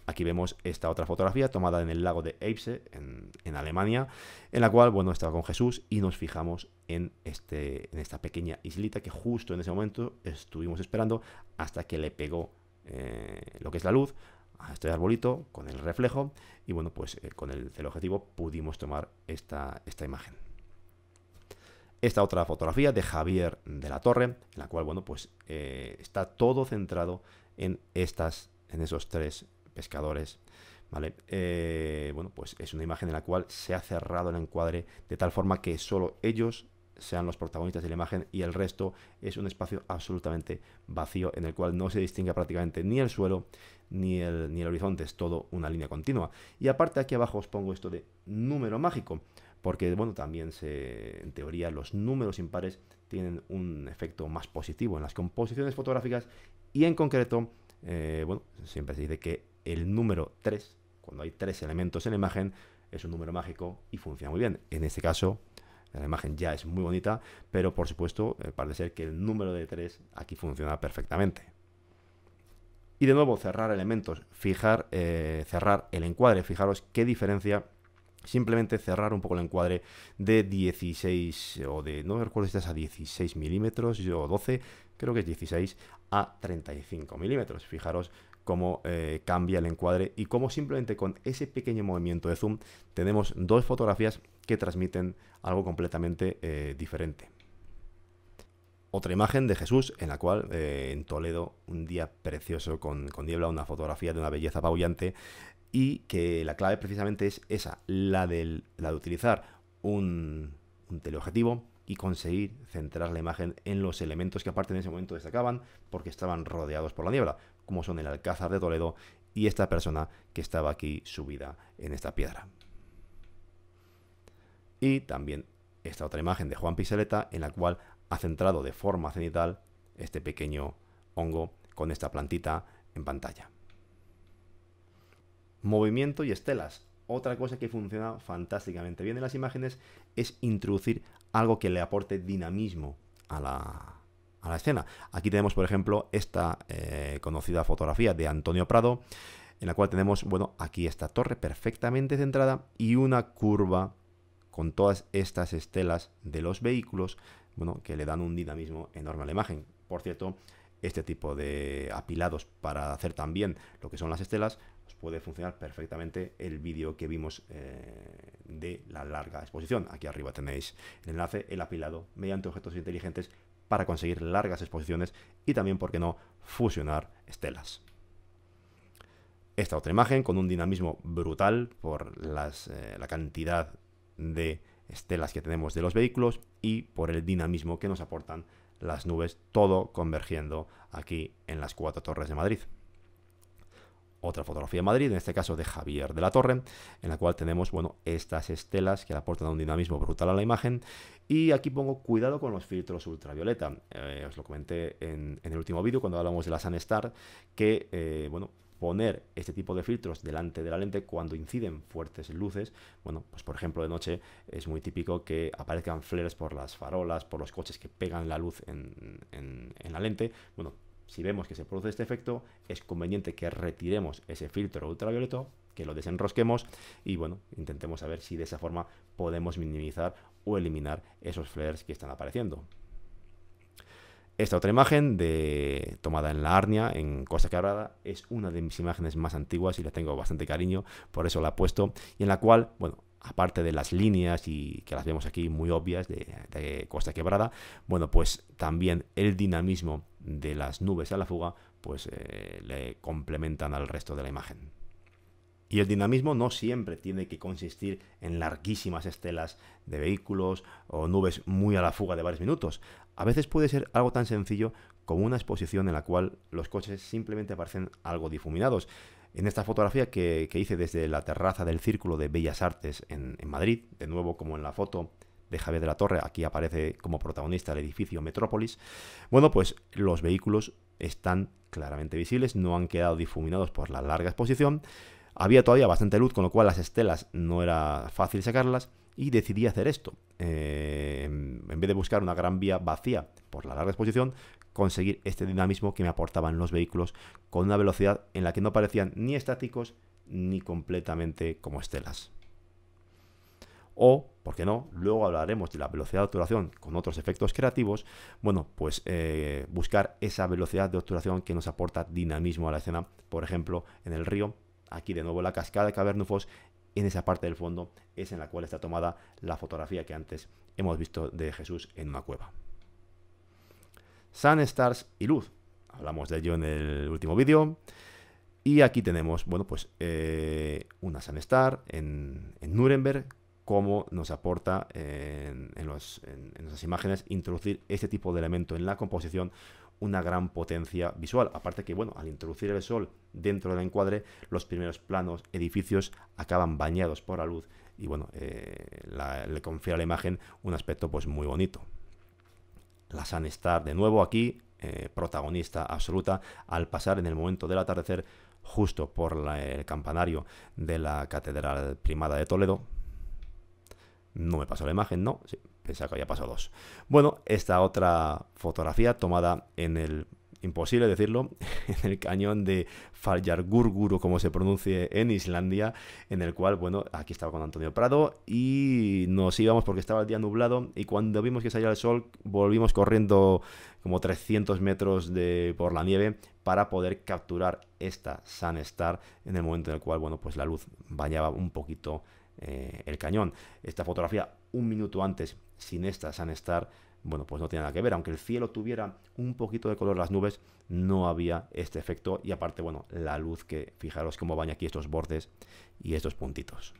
Aquí vemos esta otra fotografía tomada en el lago de Eibse, en, Alemania, en la cual, bueno, estaba con Jesús y nos fijamos este, en, esta pequeña islita que justo en ese momento estuvimos esperando hasta que le pegó eh, lo que es la luz a este arbolito con el reflejo y bueno pues eh, con el objetivo pudimos tomar esta, esta imagen. Esta otra fotografía de Javier de la Torre, en la cual bueno pues eh, está todo centrado en estas, en esos tres pescadores. ¿Vale? bueno, pues es una imagen en la cual se ha cerrado el encuadre de tal forma que solo ellos sean los protagonistas de la imagen y el resto es un espacio absolutamente vacío en el cual no se distingue prácticamente ni el suelo ni el, ni el horizonte, es todo una línea continua. Y aparte aquí abajo os pongo esto de número mágico, porque bueno, también se, en teoría los números impares tienen un efecto más positivo en las composiciones fotográficas y en concreto, eh, bueno, siempre se dice que el número 3, cuando hay tres elementos en la imagen, es un número mágico y funciona muy bien. En este caso, la imagen ya es muy bonita, pero por supuesto eh, parece ser que el número de 3 aquí funciona perfectamente. Y de nuevo, cerrar elementos, fijar, eh, cerrar el encuadre. Fijaros qué diferencia simplemente cerrar un poco el encuadre de 16 o de, no recuerdo si estás a 16 milímetros o 12, creo que es 16 a 35 milímetros. Fijaros cómo eh, cambia el encuadre y cómo simplemente con ese pequeño movimiento de zoom tenemos dos fotografías que transmiten algo completamente eh, diferente. Otra imagen de Jesús en la cual eh, en Toledo, un día precioso con, niebla, una fotografía de una belleza apabullante y que la clave precisamente es esa, la, la de utilizar un, un teleobjetivo y conseguir centrar la imagen en los elementos que aparte en ese momento destacaban porque estaban rodeados por la niebla, como son el Alcázar de Toledo y esta persona que estaba aquí subida en esta piedra. Y también esta otra imagen de Juan Piseleta en la cual ha centrado de forma cenital este pequeño hongo con esta plantita en pantalla. Movimiento y estelas. Otra cosa que funciona fantásticamente bien en las imágenes es introducir algo que le aporte dinamismo a la, escena. Aquí tenemos, por ejemplo, esta eh, conocida fotografía de Antonio Prado, en la cual tenemos, bueno, aquí esta torre perfectamente centrada y una curva con todas estas estelas de los vehículos, bueno, que le dan un dinamismo enorme a la imagen. Por cierto, este tipo de apilados para hacer también lo que son las estelas, puede funcionar perfectamente el vídeo que vimos eh, de la larga exposición. Aquí arriba tenéis el enlace, el apilado mediante objetos inteligentes para conseguir largas exposiciones y también, por qué no, fusionar estelas. Esta otra imagen con un dinamismo brutal por eh, la cantidad de estelas que tenemos de los vehículos y por el dinamismo que nos aportan las nubes, todo convergiendo aquí en las cuatro torres de Madrid. Otra fotografía de Madrid, en este caso de Javier de la Torre, en la cual tenemos bueno, estas estelas que aportan un dinamismo brutal a la imagen. Y aquí pongo cuidado con los filtros ultravioleta. Eh, os lo comenté en, el último vídeo cuando hablamos de la Sunstar, que eh, bueno, poner este tipo de filtros delante de la lente cuando inciden fuertes luces. Bueno, pues por ejemplo de noche es muy típico que aparezcan flares por las farolas, por los coches que pegan la luz en, la lente. Bueno, si vemos que se produce este efecto, es conveniente que retiremos ese filtro ultravioleto, que lo desenrosquemos y bueno, intentemos saber si de esa forma podemos minimizar o eliminar esos flares que están apareciendo. Esta otra imagen de, tomada en la Arnia, en Costa Quebrada, es una de mis imágenes más antiguas y la tengo bastante cariño, por eso la he puesto, y en la cual, bueno, aparte de las líneas y que las vemos aquí muy obvias de, Costa Quebrada, bueno, pues también el dinamismo de las nubes a la fuga, pues eh, le complementan al resto de la imagen. Y el dinamismo no siempre tiene que consistir en larguísimas estelas de vehículos o nubes muy a la fuga de varios minutos. A veces puede ser algo tan sencillo como una exposición en la cual los coches simplemente aparecen algo difuminados. En esta fotografía que, hice desde la terraza del Círculo de Bellas Artes en, en Madrid, de nuevo como en la foto de Javier de la Torre, aquí aparece como protagonista el edificio Metrópolis, bueno, pues los vehículos están claramente visibles, no han quedado difuminados por la larga exposición, había todavía bastante luz, con lo cual las estelas no era fácil sacarlas, y decidí hacer esto. Eh, en vez de buscar una gran vía vacía por la larga exposición, conseguir este dinamismo que me aportaban los vehículos con una velocidad en la que no parecían ni estáticos ni completamente como estelas. O, ¿por qué no? Luego hablaremos de la velocidad de obturación con otros efectos creativos. Bueno, pues eh, buscar esa velocidad de obturación que nos aporta dinamismo a la escena, por ejemplo, en el río Aquí de nuevo la cascada de Cavernufos en esa parte del fondo es en la cual está tomada la fotografía que antes hemos visto de Jesús en una cueva. San Stars y Luz. Hablamos de ello en el último vídeo. Y aquí tenemos, bueno, pues eh, una Sun Star en, Nuremberg, cómo nos aporta en, en, imágenes introducir este tipo de elemento en la composición una gran potencia visual. Aparte que, bueno, al introducir el sol dentro del encuadre, los primeros planos, edificios, acaban bañados por la luz y, bueno, eh, le confía a la imagen un aspecto pues muy bonito. La Sun Star de nuevo aquí, eh, protagonista absoluta, al pasar en el momento del atardecer justo por el campanario de la Catedral Primada de Toledo. No me pasó la imagen, no, sí, pensaba que había pasado dos. Bueno, esta otra fotografía tomada en el imposible decirlo, en el cañón de fallar como se pronuncie en Islandia, en el cual, bueno, aquí estaba con Antonio Prado y nos íbamos porque estaba el día nublado y cuando vimos que salía el sol volvimos corriendo como 300 metros de, por la nieve para poder capturar esta Sun Star en el momento en el cual, bueno, pues la luz bañaba un poquito eh, el cañón. Esta fotografía un minuto antes sin esta Star, bueno, pues no tiene nada que ver. Aunque el cielo tuviera un poquito de color las nubes, no había este efecto. Y aparte, bueno, la luz que, fijaros cómo baña aquí estos bordes y estos puntitos.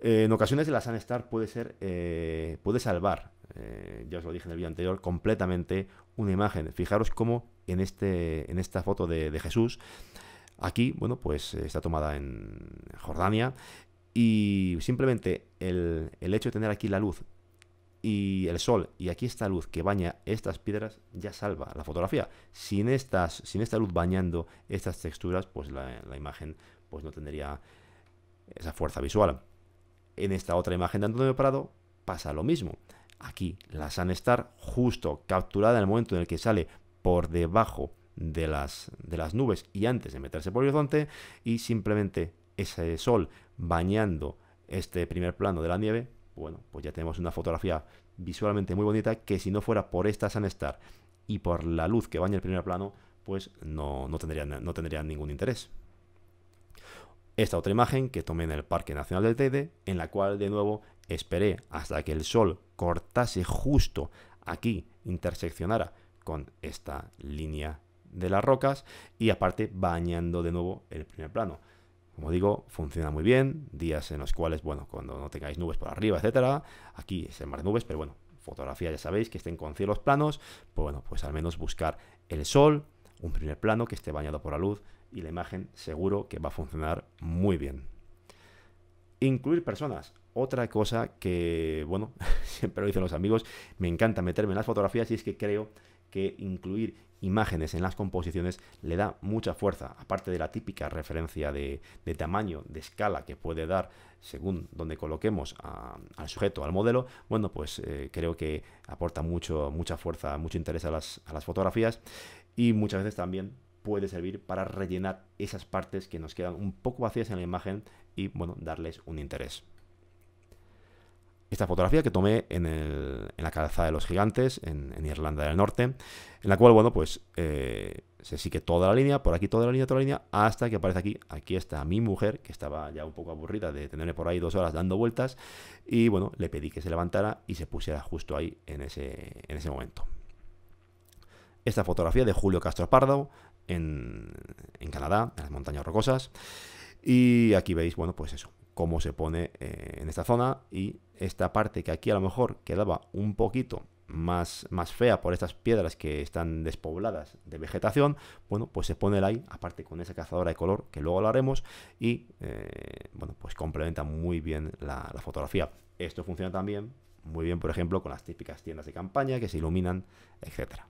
Eh, en ocasiones la Star puede ser, eh, puede salvar, eh, ya os lo dije en el vídeo anterior, completamente una imagen. Fijaros cómo en, este, en esta foto de Jesús Aquí, bueno, pues está tomada en Jordania. Y simplemente el, hecho de tener aquí la luz y el sol y aquí esta luz que baña estas piedras ya salva la fotografía. Sin, estas, sin esta luz bañando estas texturas, pues la, imagen pues no tendría esa fuerza visual. En esta otra imagen de Antonio Prado pasa lo mismo. Aquí las han estar justo capturada en el momento en el que sale por debajo de las, de las nubes y antes de meterse por el horizonte, y simplemente ese sol bañando este primer plano de la nieve, bueno, pues ya tenemos una fotografía visualmente muy bonita que si no fuera por esta Sunstar y por la luz que baña el primer plano, pues no, no, no tendría ningún interés. Esta otra imagen que tomé en el Parque Nacional del Teide, en la cual de nuevo esperé hasta que el sol cortase justo aquí, interseccionara con esta línea de las rocas y aparte bañando de nuevo el primer plano. Como digo, funciona muy bien, días en los cuales, bueno, cuando no tengáis nubes por arriba, etcétera, aquí es el mar de nubes, pero bueno, fotografía ya sabéis que estén con cielos planos, pues bueno, pues al menos buscar el sol, un primer plano que esté bañado por la luz y la imagen seguro que va a funcionar muy bien. Incluir personas. Otra cosa que, bueno, siempre lo dicen los amigos, me encanta meterme en las fotografías y es que creo que incluir imágenes, en las composiciones, le da mucha fuerza, aparte de la típica referencia de, tamaño, de escala que puede dar según donde coloquemos al sujeto, al modelo, bueno, pues eh, creo que aporta mucho, mucha fuerza, mucho interés a las, a las fotografías y muchas veces también puede servir para rellenar esas partes que nos quedan un poco vacías en la imagen y, bueno, darles un interés esta fotografía que tomé en, la calzada de los gigantes, en, Irlanda del Norte, en la cual, bueno, pues eh, se sigue toda la línea, por aquí toda la línea, toda la línea, hasta que aparece aquí, aquí está mi mujer, que estaba ya un poco aburrida de tenerle por ahí dos horas dando vueltas, y bueno, le pedí que se levantara y se pusiera justo ahí en ese, en ese momento. Esta fotografía de Julio Castro Pardo en, en Canadá, en las montañas rocosas. Y aquí veis, bueno, pues eso, cómo se pone eh, en esta zona y esta parte que aquí a lo mejor quedaba un poquito más, más fea por estas piedras que están despobladas de vegetación, bueno, pues se pone ahí, aparte con esa cazadora de color que luego lo haremos y, eh, bueno, pues complementa muy bien la, la fotografía. Esto funciona también muy bien, por ejemplo, con las típicas tiendas de campaña que se iluminan, etcétera.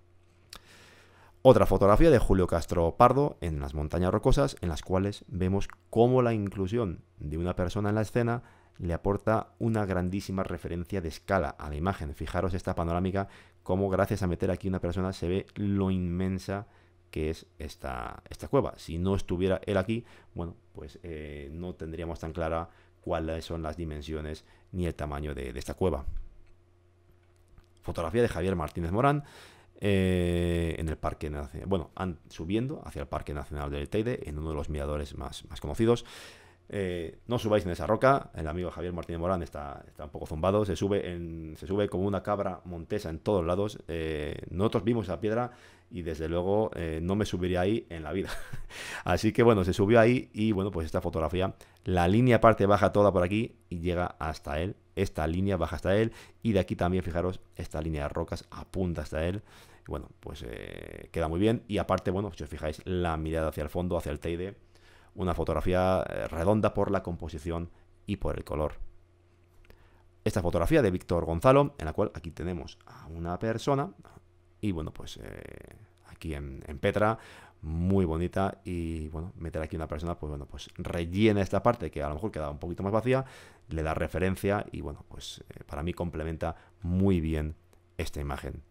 Otra fotografía de Julio Castro Pardo en las montañas rocosas, en las cuales vemos cómo la inclusión de una persona en la escena le aporta una grandísima referencia de escala a la imagen. Fijaros esta panorámica, cómo gracias a meter aquí una persona se ve lo inmensa que es esta, esta cueva. Si no estuviera él aquí, bueno, pues eh, no tendríamos tan clara cuáles son las dimensiones ni el tamaño de esta cueva. Fotografía de Javier Martínez Morán eh, en el Parque Nacional, bueno, subiendo hacia el Parque Nacional del Teide, en uno de los miradores más, más conocidos. Eh, no subáis en esa roca, el amigo Javier Martínez Morán está, un poco zumbado, se sube, se sube como una cabra montesa en todos lados. Eh, nosotros vimos esa piedra y desde luego no me subiría ahí en la vida. Así que bueno, se subió ahí y bueno, pues esta fotografía la línea parte baja toda por aquí y llega hasta él. Esta línea baja hasta él. Y de aquí también, fijaros, esta línea de rocas apunta hasta él. Bueno, pues eh, queda muy bien. Y aparte, bueno, si os fijáis, la mirada hacia el fondo, hacia el Teide. Una fotografía eh, redonda por la composición y por el color. Esta fotografía de Víctor Gonzalo, en la cual aquí tenemos a una persona. Y bueno, pues eh, aquí en Petra muy bonita y bueno, meter aquí una persona, pues bueno, pues rellena esta parte que a lo mejor queda un poquito más vacía, le da referencia y bueno, pues eh, para mí complementa muy bien esta imagen.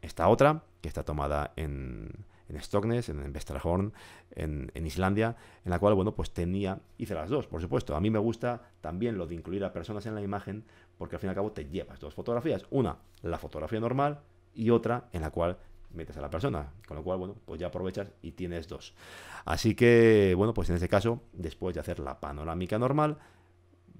Esta otra, que está tomada en, en Stocknes, en, Vestrahorn en, en, Islandia, en la cual, bueno, pues tenía, hice las dos, por supuesto. A mí me gusta también lo de incluir a personas en la imagen, porque al fin y al cabo te llevas dos fotografías. Una, la fotografía normal, y otra en la cual metes a la persona. Con lo cual, bueno, pues ya aprovechas y tienes dos. Así que, bueno, pues en este caso, después de hacer la panorámica normal,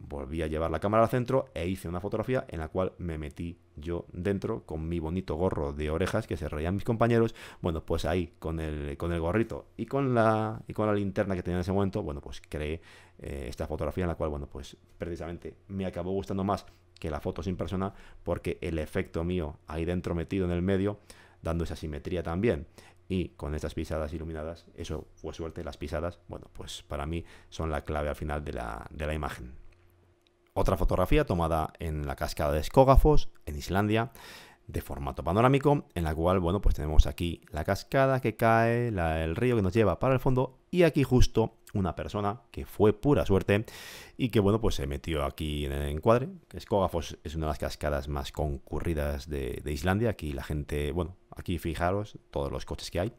volví a llevar la cámara al centro e hice una fotografía en la cual me metí yo dentro con mi bonito gorro de orejas que se reían mis compañeros. Bueno, pues ahí con el, con el gorrito y con, la, y con la linterna que tenía en ese momento, bueno, pues creé eh, esta fotografía en la cual, bueno, pues precisamente me acabó gustando más que la foto sin persona porque el efecto mío ahí dentro metido en el medio dando esa simetría también. Y con estas pisadas iluminadas, eso fue suerte, las pisadas, bueno, pues para mí son la clave al final de la, de la imagen. Otra fotografía tomada en la cascada de Skógafoss en Islandia, de formato panorámico, en la cual, bueno, pues tenemos aquí la cascada que cae, el río que nos lleva para el fondo y aquí justo una persona que fue pura suerte y que, bueno, pues se metió aquí en el encuadre. Skógafoss es una de las cascadas más concurridas de, de Islandia, aquí la gente, bueno, Aquí fijaros todos los coches que hay.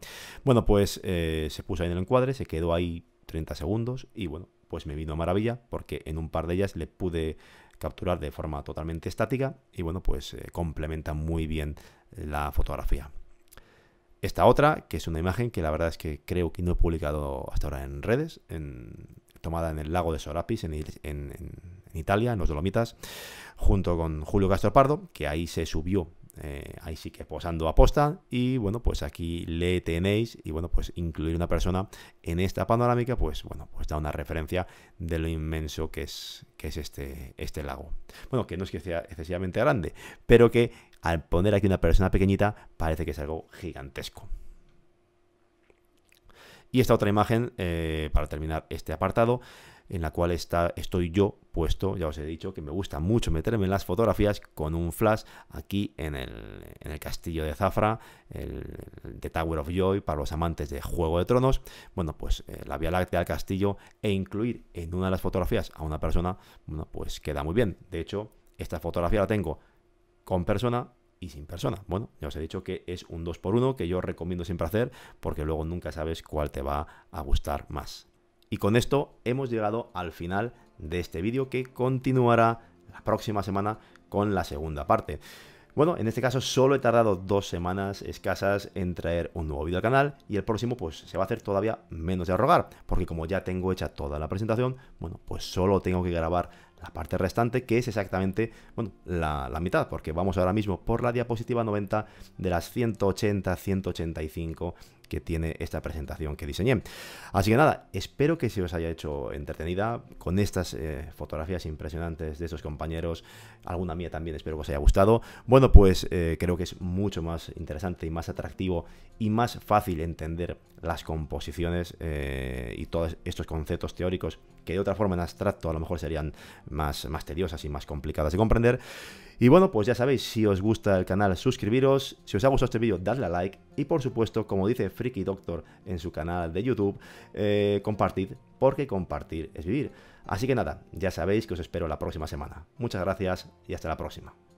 Bueno, pues eh, se puso ahí en el encuadre, se quedó ahí 30 segundos y bueno, pues me vino a maravilla porque en un par de ellas le pude capturar de forma totalmente estática y bueno, pues eh, complementa muy bien la fotografía. Esta otra, que es una imagen que la verdad es que creo que no he publicado hasta ahora en redes, tomada en el lago de Sorapis, en, en, Italia, en los Dolomitas, junto con Julio Castro Pardo, que ahí se subió eh, ahí sí que posando aposta y bueno pues aquí le tenéis y bueno pues incluir una persona en esta panorámica pues bueno pues da una referencia de lo inmenso que es que es este este lago bueno que no es que sea excesivamente grande pero que al poner aquí una persona pequeñita parece que es algo gigantesco y esta otra imagen eh, para terminar este apartado en la cual está, estoy yo puesto, ya os he dicho que me gusta mucho meterme en las fotografías con un flash aquí en el, en el castillo de Zafra, el, Tower of Joy para los amantes de Juego de Tronos, bueno pues eh, la Vía Láctea del castillo e incluir en una de las fotografías a una persona, bueno pues queda muy bien, de hecho esta fotografía la tengo con persona y sin persona. Bueno, ya os he dicho que es un 2x1 que yo recomiendo siempre hacer porque luego nunca sabes cuál te va a gustar más. Y con esto hemos llegado al final de este vídeo que continuará la próxima semana con la segunda parte. Bueno, en este caso solo he tardado dos semanas escasas en traer un nuevo vídeo al canal y el próximo pues se va a hacer todavía menos de arrogar, porque como ya tengo hecha toda la presentación, bueno, pues solo tengo que grabar la parte restante que es exactamente, la, la mitad, porque vamos ahora mismo por la diapositiva 90 de las 180, 185 que tiene esta presentación que diseñé. Así que nada, espero que se os haya hecho entretenida con estas eh, fotografías impresionantes de esos compañeros. Alguna mía también espero que os haya gustado. Bueno, pues eh, creo que es mucho más interesante y más atractivo y más fácil entender las composiciones eh, y todos estos conceptos teóricos que de otra forma en abstracto a lo mejor serían más, más tediosas y más complicadas de comprender. Y bueno, pues ya sabéis, si os gusta el canal, suscribiros. Si os ha gustado este vídeo, dadle a like. Y por supuesto, como dice Freaky Doctor en su canal de YouTube, eh, compartid, porque compartir es vivir. Así que nada, ya sabéis que os espero la próxima semana. Muchas gracias y hasta la próxima.